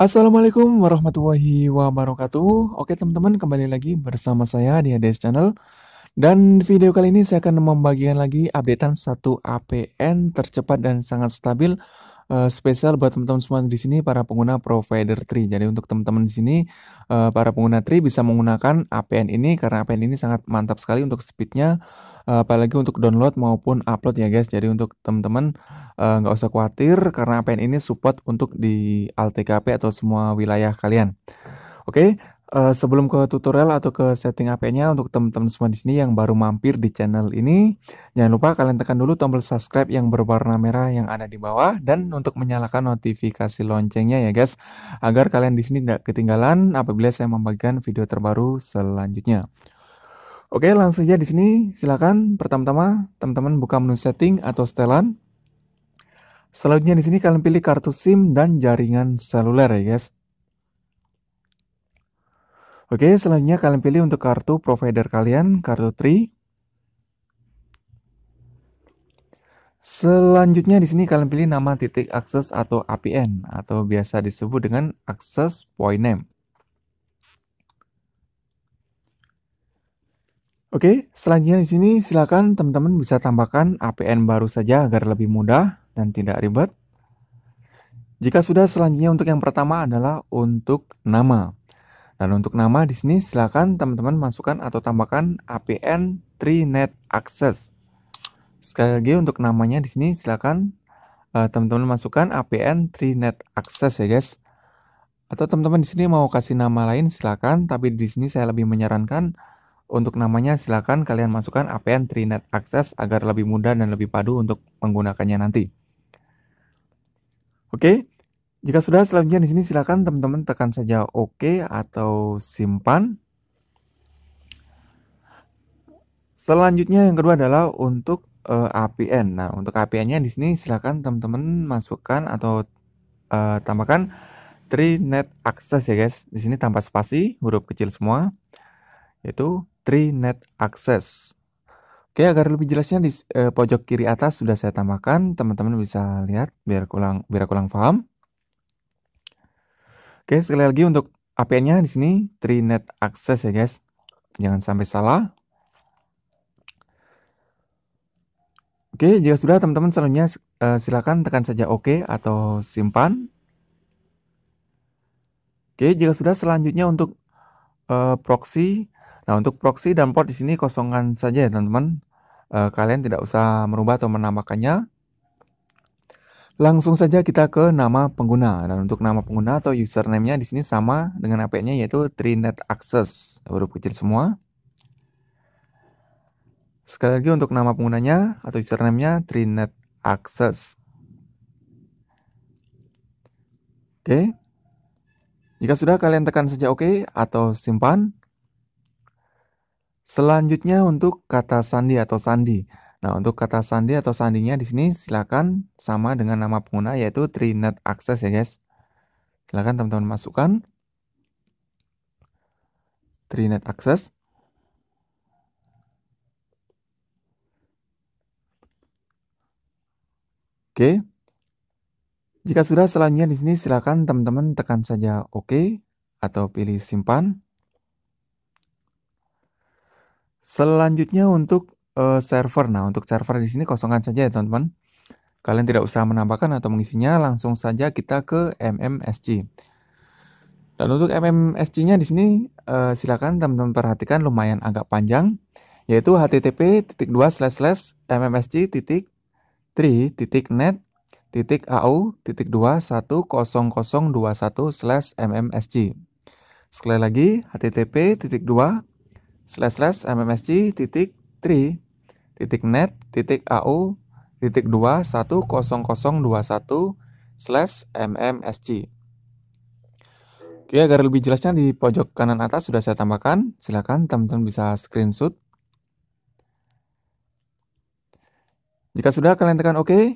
Assalamualaikum warahmatullahi wabarakatuh. Oke teman-teman, kembali lagi bersama saya di ADS Channel. Dan video kali ini saya akan membagikan lagi updatean satu APN tercepat dan sangat stabil uh, spesial buat teman-teman semua di sini para pengguna provider Tri. Jadi untuk teman-teman di sini uh, para pengguna Tri bisa menggunakan APN ini karena APN ini sangat mantap sekali untuk speednya uh, apalagi untuk download maupun upload ya guys. Jadi untuk teman-teman nggak uh, usah khawatir karena APN ini support untuk di LTKP atau semua wilayah kalian. Oke, Uh, sebelum ke tutorial atau ke setting HP-nya untuk teman-teman semua di sini yang baru mampir di channel ini, jangan lupa kalian tekan dulu tombol subscribe yang berwarna merah yang ada di bawah dan untuk menyalakan notifikasi loncengnya ya guys, agar kalian di sini tidak ketinggalan apabila saya membagikan video terbaru selanjutnya. Oke, langsung aja di sini silakan pertama-tama teman-teman buka menu setting atau setelan. Selanjutnya di sini kalian pilih kartu SIM dan jaringan seluler ya guys. Oke, selanjutnya kalian pilih untuk kartu provider kalian, kartu Tri. Selanjutnya di sini kalian pilih nama titik akses atau APN atau biasa disebut dengan akses point name. Oke, selanjutnya di sini silakan teman-teman bisa tambahkan APN baru saja agar lebih mudah dan tidak ribet. Jika sudah selanjutnya untuk yang pertama adalah untuk nama. Dan untuk nama di sini silakan teman-teman masukkan atau tambahkan APN Trinet Access. Sekali lagi untuk namanya di sini silakan eh, teman-teman uh, masukkan APN Trinet Access ya guys. Atau teman-teman di sini mau kasih nama lain silakan, tapi di sini saya lebih menyarankan untuk namanya silakan kalian masukkan APN Trinet Access agar lebih mudah dan lebih padu untuk menggunakannya nanti. Oke, jika sudah, selanjutnya di sini silakan teman-teman tekan saja OK atau simpan. Selanjutnya yang kedua adalah untuk uh, eh, APN. Nah, untuk APN-nya di sini silakan teman-teman masukkan atau uh, tambahkan TriNet Access ya guys. Di sini tanpa spasi, huruf kecil semua, yaitu TriNet Access. Oke, agar lebih jelasnya di uh, pojok kiri atas sudah saya tambahkan, teman-teman bisa lihat biar kurang biar kurang paham. Oke, sekali lagi untuk APN-nya di sini Trinet Access ya guys. Jangan sampai salah. Oke, jika sudah teman-teman selanjutnya eh, silakan tekan saja OK atau simpan. Oke, jika sudah selanjutnya untuk uh, proxy. Nah, untuk proxy dan port di sini kosongan saja ya teman-teman. Uh, kalian tidak usah merubah atau menambahkannya. Langsung saja kita ke nama pengguna. Dan untuk nama pengguna atau username-nya di sini sama dengan apa nya yaitu Trinet Access. Huruf kecil semua. Sekali lagi untuk nama penggunanya atau username-nya Trinet Access. Oke. Jika sudah kalian tekan saja oke OK atau simpan. Selanjutnya untuk kata sandi atau sandi. Nah, untuk kata sandi atau sandinya di sini silakan sama dengan nama pengguna yaitu Trinet Access ya, guys. Silakan teman-teman masukkan Trinet Access. Oke. Jika sudah selanjutnya di sini silakan teman-teman tekan saja OK atau pilih simpan. Selanjutnya untuk uh, server. Nah, untuk server di sini kosongkan saja ya, teman-teman. Kalian tidak usah menambahkan atau mengisinya, langsung saja kita ke MMSG. Dan untuk MMSG-nya di sini uh, silakan teman-teman perhatikan lumayan agak panjang yaitu http titik mmsg titik au titik dua satu kosong kosong dua satu slash mmsg sekali lagi http titik dua slash slash mmsg titik tri titik net titik au titik dua satu slash mmsg. Oke, agar lebih jelasnya di pojok kanan atas sudah saya tambahkan. Silakan teman-teman bisa screenshot. Jika sudah, kalian tekan OK.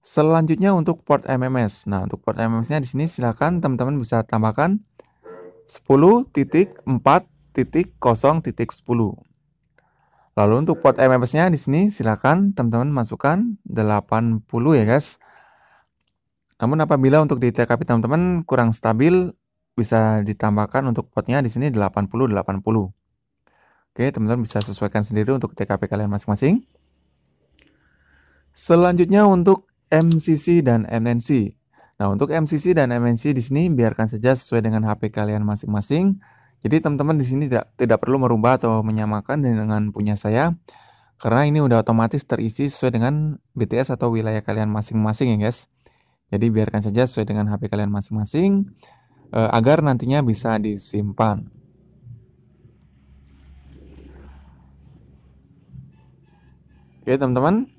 Selanjutnya untuk port MMS. Nah, untuk port MMS-nya di sini silakan teman-teman bisa tambahkan 10.4.0.10. Lalu untuk pot MMS-nya di sini silakan teman-teman masukkan 80 ya guys. Namun apabila untuk di TKP teman-teman kurang stabil bisa ditambahkan untuk potnya di sini 80 80. Oke, teman-teman bisa sesuaikan sendiri untuk TKP kalian masing-masing. Selanjutnya untuk MCC dan MNC. Nah, untuk MCC dan MNC di sini biarkan saja sesuai dengan HP kalian masing-masing. Jadi teman-teman di sini tidak tidak perlu merubah atau menyamakan dengan punya saya karena ini udah otomatis terisi sesuai dengan BTS atau wilayah kalian masing-masing ya guys. Jadi biarkan saja sesuai dengan HP kalian masing-masing eh, agar nantinya bisa disimpan. Oke teman-teman.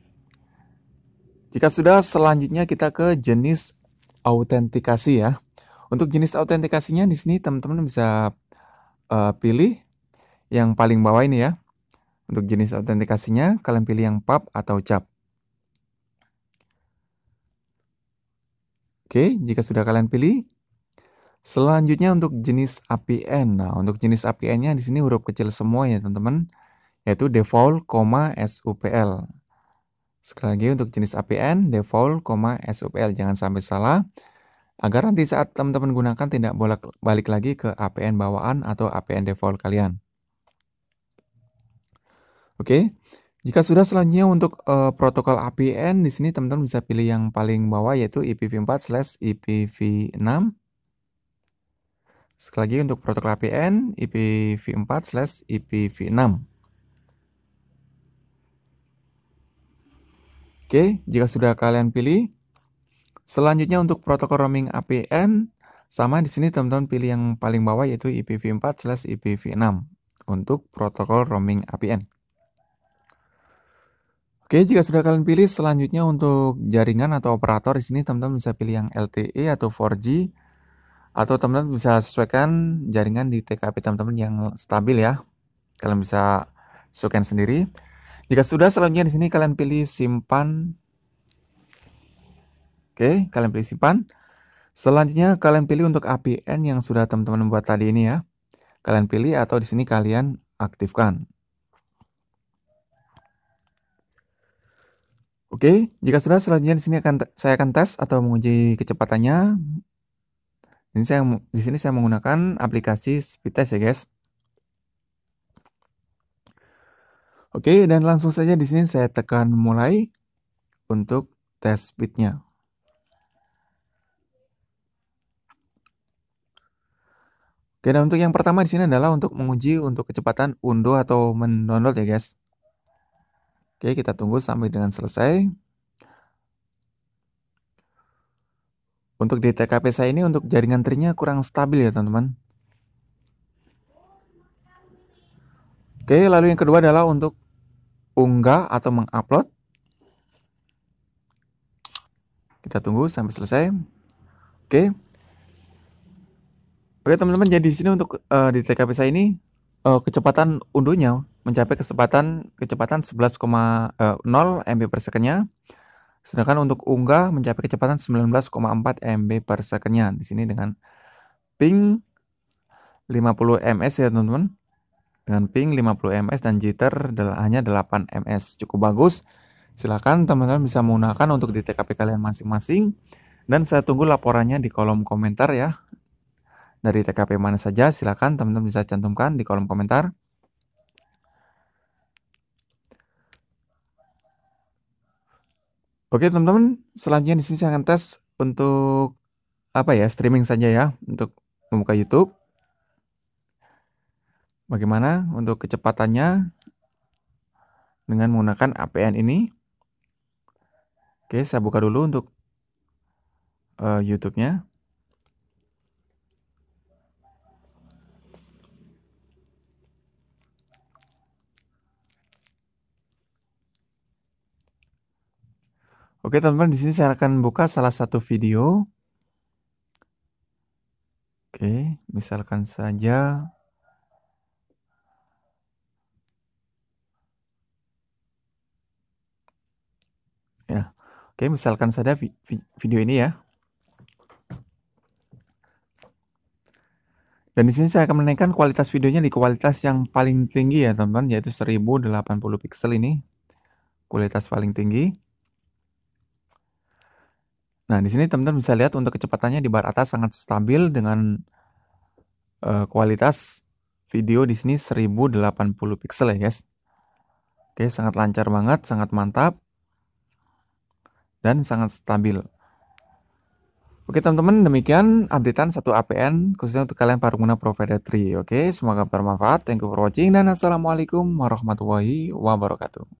Jika sudah selanjutnya kita ke jenis autentikasi ya. Untuk jenis autentikasinya di sini teman-teman bisa uh, pilih yang paling bawah ini ya. Untuk jenis autentikasinya, kalian pilih yang pub atau CAP. Oke, jika sudah kalian pilih, selanjutnya untuk jenis APN. Nah, untuk jenis APN-nya di sini huruf kecil semua ya, teman-teman, yaitu default, SUPL. Sekali lagi untuk jenis APN, default, SUPL. Jangan sampai salah agar nanti saat teman-teman gunakan tidak bolak-balik lagi ke APN bawaan atau APN default kalian. Oke, jika sudah selanjutnya untuk uh, protokol APN di sini teman-teman bisa pilih yang paling bawah yaitu IPv4/IPv6. Sekali lagi untuk protokol APN IPv4/IPv6. Oke, jika sudah kalian pilih, Selanjutnya untuk protokol roaming APN, sama di sini teman-teman pilih yang paling bawah yaitu IPv4/IPv6 untuk protokol roaming APN. Oke, jika sudah kalian pilih, selanjutnya untuk jaringan atau operator di sini teman-teman bisa pilih yang LTE atau 4G atau teman-teman bisa sesuaikan jaringan di TKP teman-teman yang stabil ya. Kalian bisa sesuaikan sendiri. Jika sudah, selanjutnya di sini kalian pilih simpan Oke, kalian pilih simpan. Selanjutnya kalian pilih untuk APN yang sudah teman-teman buat tadi ini ya. Kalian pilih atau di sini kalian aktifkan. Oke, jika sudah selanjutnya di sini akan saya akan tes atau menguji kecepatannya. Ini saya di sini saya menggunakan aplikasi Speedtest ya guys. Oke, dan langsung saja di sini saya tekan mulai untuk tes speednya. Oke, nah untuk yang pertama di sini adalah untuk menguji untuk kecepatan unduh atau mendownload ya guys. Oke, kita tunggu sampai dengan selesai. Untuk di TKP saya ini untuk jaringan trinya kurang stabil ya teman-teman. Oke, lalu yang kedua adalah untuk unggah atau mengupload. Kita tunggu sampai selesai. Oke. Oke teman-teman, jadi di sini untuk uh, di TKP saya ini uh, kecepatan unduhnya mencapai kecepatan kecepatan 11,0 eh, MB per secondnya. Sedangkan untuk unggah mencapai kecepatan 19,4 MB per secondnya. Di sini dengan ping 50 ms ya teman-teman. Dengan ping 50 ms dan jitter hanya 8 ms. Cukup bagus. Silahkan teman-teman bisa menggunakan untuk di TKP kalian masing-masing. Dan saya tunggu laporannya di kolom komentar ya dari TKP mana saja, silahkan teman-teman bisa cantumkan di kolom komentar. Oke teman-teman, selanjutnya di sini saya akan tes untuk apa ya streaming saja ya untuk membuka YouTube. Bagaimana untuk kecepatannya dengan menggunakan APN ini? Oke, saya buka dulu untuk uh, YouTube-nya. Oke teman-teman, di sini saya akan buka salah satu video. Oke, misalkan saja ya. Oke, misalkan saja video ini ya. Dan di sini saya akan menaikkan kualitas videonya di kualitas yang paling tinggi ya teman-teman, yaitu 1080 pixel ini. Kualitas paling tinggi. Nah, di sini teman-teman bisa lihat untuk kecepatannya di bar atas sangat stabil dengan uh, kualitas video di sini 1080 pixel ya, guys. Oke, sangat lancar banget, sangat mantap dan sangat stabil. Oke teman-teman, demikian updatean satu APN khususnya untuk kalian para pengguna provider 3. Oke, semoga bermanfaat. Thank you for watching dan assalamualaikum warahmatullahi wabarakatuh.